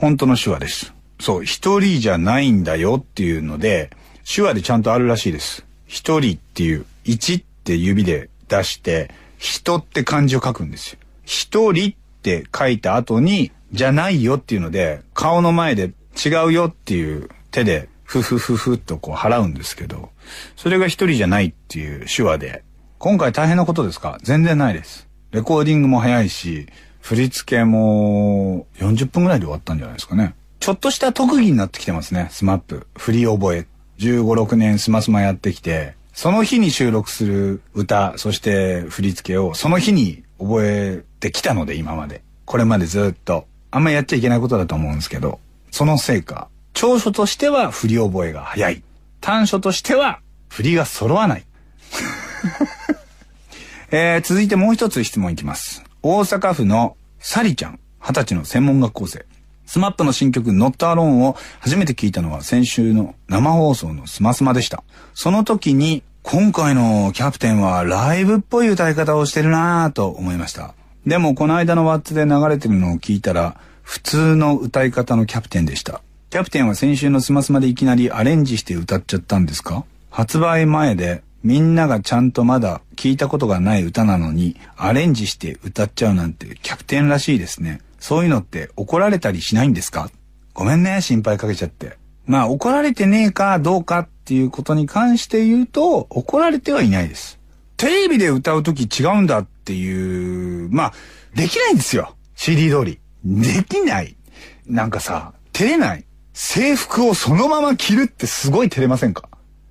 本当の手話です。そう、一人じゃないんだよっていうので、手話でちゃんとあるらしいです。一人っていう、一って指で出して、人って漢字を書くんですよ。一人って書いた後に、じゃないよっていうので、顔の前で違うよっていう手で、ふふふふっとこう払うんですけど、それが一人じゃないっていう手話で、今回大変なことですか全然ないです。レコーディングも早いし、振り付けも40分ぐらいで終わったんじゃないですかね。ちょっとした特技になってきてますね、スマップ。振り覚え。15、6年スマスマやってきて、その日に収録する歌、そして振り付けをその日に覚えてきたので、今まで。これまでずっと。あんまやっちゃいけないことだと思うんですけど、そのせいか、長所としては振り覚えが早い。短所としては振りが揃わない。えー、続いてもう一つ質問いきます。大阪府のサリちゃん、二十歳の専門学校生。スマップの新曲 Not Alone を初めて聞いたのは先週の生放送のスマスマでした。その時に今回のキャプテンはライブっぽい歌い方をしてるなぁと思いました。でもこの間のワッツで流れてるのを聞いたら普通の歌い方のキャプテンでした。キャプテンは先週のスマスマでいきなりアレンジして歌っちゃったんですか発売前でみんながちゃんとまだ聞いたことがない歌なのにアレンジして歌っちゃうなんてキャプテンらしいですね。そういうのって怒られたりしないんですかごめんね、心配かけちゃって。まあ怒られてねえかどうかっていうことに関して言うと怒られてはいないです。テレビで歌うとき違うんだっていう、まあできないんですよ。CD 通り。できない。なんかさ、照れない。制服をそのまま着るってすごい照れませんか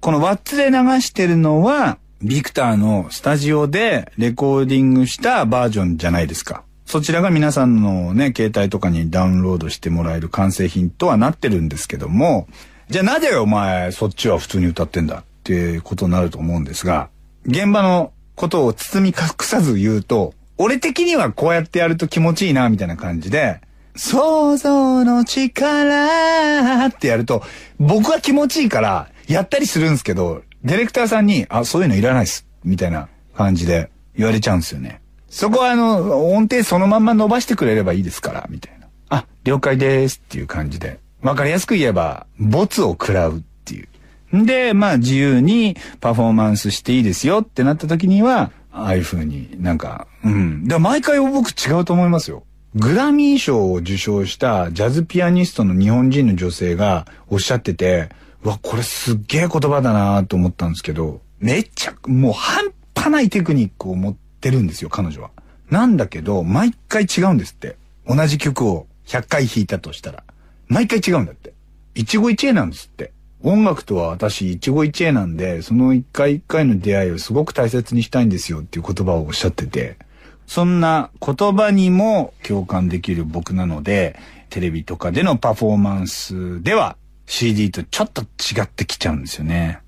このワッツで流してるのは、ビクターのスタジオでレコーディングしたバージョンじゃないですか。そちらが皆さんのね、携帯とかにダウンロードしてもらえる完成品とはなってるんですけども、じゃあなぜお前そっちは普通に歌ってんだっていうことになると思うんですが、現場のことを包み隠さず言うと、俺的にはこうやってやると気持ちいいなみたいな感じで、想像の力ってやると、僕は気持ちいいから、やったりするんですけど、ディレクターさんに、あ、そういうのいらないっす、みたいな感じで言われちゃうんですよね。そこはあの、音程そのまんま伸ばしてくれればいいですから、みたいな。あ、了解ですっていう感じで。わかりやすく言えば、ボツを食らうっていう。で、まあ自由にパフォーマンスしていいですよってなった時には、ああいう風になんか、うん。で、毎回僕違うと思いますよ。グラミー賞を受賞したジャズピアニストの日本人の女性がおっしゃってて、わ、これすっげえ言葉だなと思ったんですけど、めっちゃ、もう半端ないテクニックを持ってるんですよ、彼女は。なんだけど、毎回違うんですって。同じ曲を100回弾いたとしたら。毎回違うんだって。一期一会なんですって。音楽とは私一期一会なんで、その一回一回の出会いをすごく大切にしたいんですよっていう言葉をおっしゃってて、そんな言葉にも共感できる僕なので、テレビとかでのパフォーマンスでは CD とちょっと違ってきちゃうんですよね。